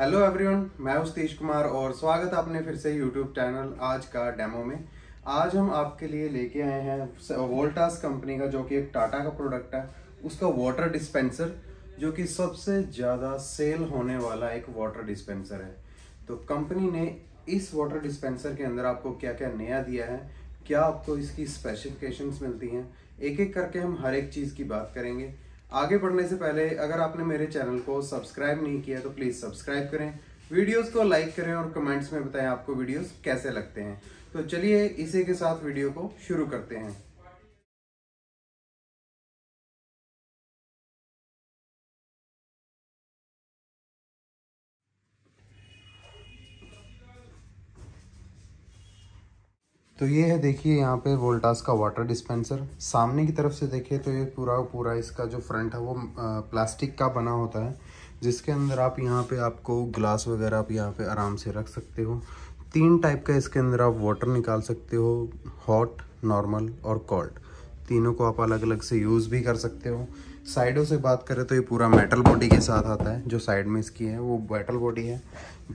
Hello everyone मैं उसतीश कुमार और स्वागत है आपने फिर से यूट्यूब चैनल आज का डेमो में आज हम आपके लिए लेके आए हैं वोल्टास कंपनी का जो कि एक टाटा का प्रोडक्ट है उसका वाटर डिस्पेंसर जो कि सबसे ज़्यादा सेल होने वाला एक वाटर डिस्पेंसर है तो कंपनी ने इस वाटर डिस्पेंसर के अंदर आपको क्या क्या नया दिया है क्या आपको इसकी स्पेसिफिकेशंस मिलती हैं एक एक करके हम हर एक चीज़ की बात करेंगे आगे बढ़ने से पहले अगर आपने मेरे चैनल को सब्सक्राइब नहीं किया तो प्लीज़ सब्सक्राइब करें वीडियोस को लाइक करें और कमेंट्स में बताएं आपको वीडियोस कैसे लगते हैं तो चलिए इसी के साथ वीडियो को शुरू करते हैं तो ये है देखिए यहाँ पे वोल्टास का वाटर डिस्पेंसर सामने की तरफ से देखिए तो ये पूरा पूरा इसका जो फ्रंट है वो प्लास्टिक का बना होता है जिसके अंदर आप यहाँ पे आपको ग्लास वगैरह आप यहाँ पे आराम से रख सकते हो तीन टाइप का इसके अंदर आप वाटर निकाल सकते हो हॉट नॉर्मल और कोल्ड तीनों को आप अलग अलग से यूज़ भी कर सकते हो साइडों से बात करें तो ये पूरा मेटल बॉडी के साथ आता है जो साइड में इसकी है वो मेटल बॉडी है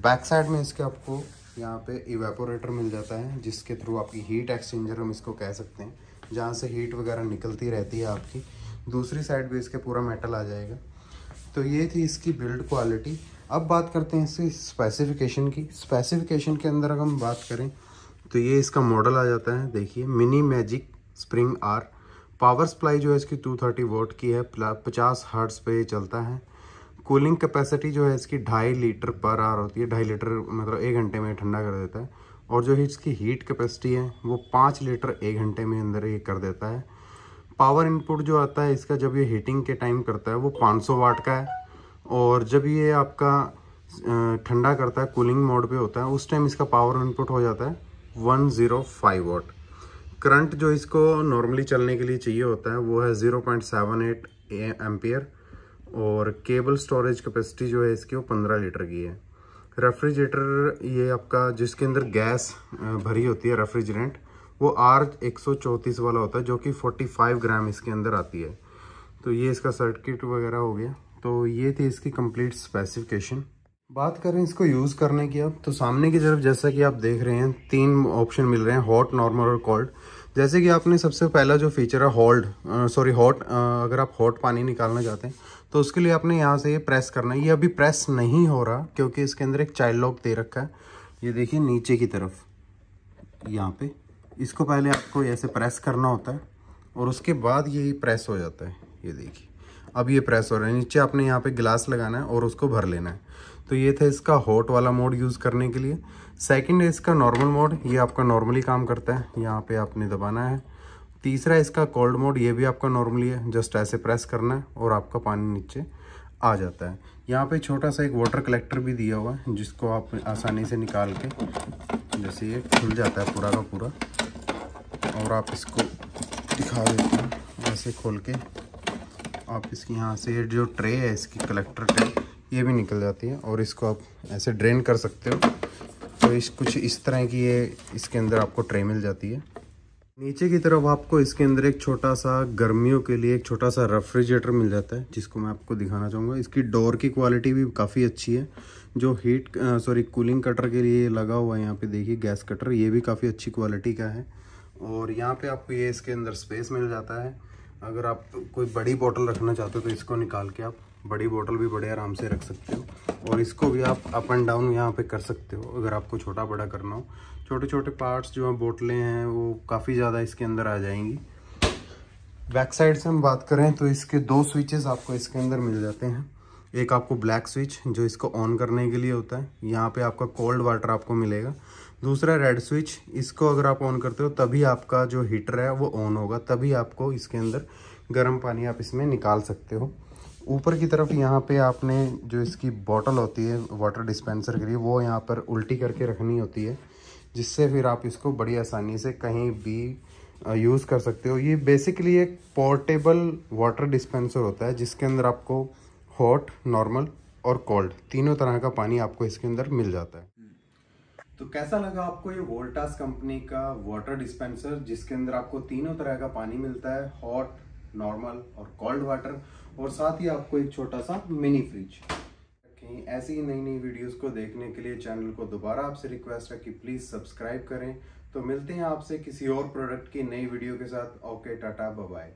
बैक साइड में इसके आपको यहाँ पे इवेपोरेटर मिल जाता है जिसके थ्रू आपकी हीट एक्सचेंजर हम इसको कह सकते हैं जहाँ से हीट वगैरह निकलती रहती है आपकी दूसरी साइड भी इसके पूरा मेटल आ जाएगा तो ये थी इसकी बिल्ड क्वालिटी अब बात करते हैं इसकी स्पेसिफिकेशन की स्पेसिफिकेशन के अंदर अगर हम बात करें तो ये इसका मॉडल आ जाता है देखिए mini magic spring or power supply जो है इसकी 230 थर्टी वोट की है पचास हर्ट्स पे चलता है कूलिंग कैपेसिटी जो है इसकी ढाई लीटर पर आर होती है ढाई लीटर मतलब एक घंटे में ठंडा कर देता है और जो है इसकी हीट कैपेसिटी है वो पाँच लीटर एक घंटे में अंदर ये कर देता है पावर इनपुट जो आता है इसका जब ये हीटिंग के टाइम करता है वो 500 वाट का है और जब ये आपका ठंडा करता है कूलिंग मोड पे होता है उस टाइम इसका पावर इनपुट हो जाता है 105 वाट करंट जो इसको नॉर्मली चलने के लिए चाहिए होता है वो है 0.78 एम्पियर और केबल स्टोरेज कैपेसिटी जो है इसकी वो पंद्रह लीटर की है रेफ्रिजरेटर ये आपका जिसके अंदर गैस भरी होती है रेफ्रिजरेंट वो आर एक वाला होता है जो कि 45 ग्राम इसके अंदर आती है तो ये इसका सर्किट वगैरह हो गया तो ये थी इसकी कंप्लीट स्पेसिफिकेशन बात करें इसको यूज़ करने की अब तो सामने की तरफ जैसा कि आप देख रहे हैं तीन ऑप्शन मिल रहे हैं हॉट नॉर्मल और कोल्ड जैसे कि आपने सबसे पहला जो फीचर है हॉल्ड सॉरी हॉट अगर आप हॉट पानी निकालना चाहते हैं तो उसके लिए आपने यहाँ से ये प्रेस करना है ये अभी प्रेस नहीं हो रहा क्योंकि इसके अंदर एक चाइल्ड लॉक दे रखा है ये देखिए नीचे की तरफ यहाँ पे इसको पहले आपको ऐसे प्रेस करना होता है और उसके बाद यही प्रेस हो जाता है ये देखिए अब ये प्रेस हो रहा है नीचे आपने यहाँ पे गिलास लगाना है और उसको भर लेना है तो ये था इसका हॉट वाला मोड यूज़ करने के लिए सेकंड है इसका नॉर्मल मोड ये आपका नॉर्मली काम करता है यहाँ पे आपने दबाना है तीसरा इसका कोल्ड मोड ये भी आपका नॉर्मली है जस्ट ऐसे प्रेस करना है और आपका पानी नीचे आ जाता है यहाँ पे छोटा सा एक वाटर कलेक्टर भी दिया हुआ है जिसको आप आसानी से निकाल के जैसे ये खुल जाता है पूरा का पूरा और आप इसको दिखा देते हैं ऐसे खोल के आप इसके यहाँ से ये जो ट्रे है इसकी कलेक्टर ट्रे ये भी निकल जाती है और इसको आप ऐसे ड्रेन कर सकते हो तो इस कुछ इस तरह की ये इसके अंदर आपको ट्रे मिल जाती है नीचे की तरफ आपको इसके अंदर एक छोटा सा गर्मियों के लिए एक छोटा सा रेफ्रिजरेटर मिल जाता है जिसको मैं आपको दिखाना चाहूँगा इसकी डोर की क्वालिटी भी काफ़ी अच्छी है जो हीट सॉरी कूलिंग कटर के लिए लगा हुआ है यहाँ पे देखिए गैस कटर ये भी काफ़ी अच्छी क्वालिटी का है और यहाँ पे आपको ये इसके अंदर स्पेस मिल जाता है अगर आप कोई बड़ी बॉटल रखना चाहते हो तो इसको निकाल के आप बड़ी बोतल भी बड़े आराम से रख सकते हो और इसको भी आप अप एंड डाउन यहाँ पे कर सकते हो अगर आपको छोटा बड़ा करना हो छोटे छोटे पार्ट्स जो हैं बोतलें हैं वो काफ़ी ज़्यादा इसके अंदर आ जाएंगी बैक साइड से हम बात करें तो इसके दो स्विचेस आपको इसके अंदर मिल जाते हैं एक आपको ब्लैक स्विच जो इसको ऑन करने के लिए होता है यहाँ पर आपका कोल्ड वाटर आपको मिलेगा दूसरा रेड स्विच इसको अगर आप ऑन करते हो तभी आपका जो हीटर है वो ऑन होगा तभी आपको इसके अंदर गर्म पानी आप इसमें निकाल सकते हो ऊपर की तरफ यहाँ पे आपने जो इसकी बॉटल होती है वाटर डिस्पेंसर के लिए वो यहाँ पर उल्टी करके रखनी होती है जिससे फिर आप इसको बड़ी आसानी से कहीं भी यूज़ कर सकते हो ये बेसिकली एक पोर्टेबल वाटर डिस्पेंसर होता है जिसके अंदर आपको हॉट नॉर्मल और कोल्ड तीनों तरह का पानी आपको इसके अंदर मिल जाता है हम्म। तो कैसा लगा आपको ये वोल्टास कंपनी का वाटर डिस्पेंसर जिसके अंदर आपको तीनों तरह का पानी मिलता है हॉट नॉर्मल और कोल्ड वाटर और साथ ही आपको एक छोटा सा मिनी फ्रिज कहीं ऐसी ही नई नई वीडियोस को देखने के लिए चैनल को दोबारा आपसे रिक्वेस्ट है कि प्लीज़ सब्सक्राइब करें तो मिलते हैं आपसे किसी और प्रोडक्ट की नई वीडियो के साथ ओके टाटा बाय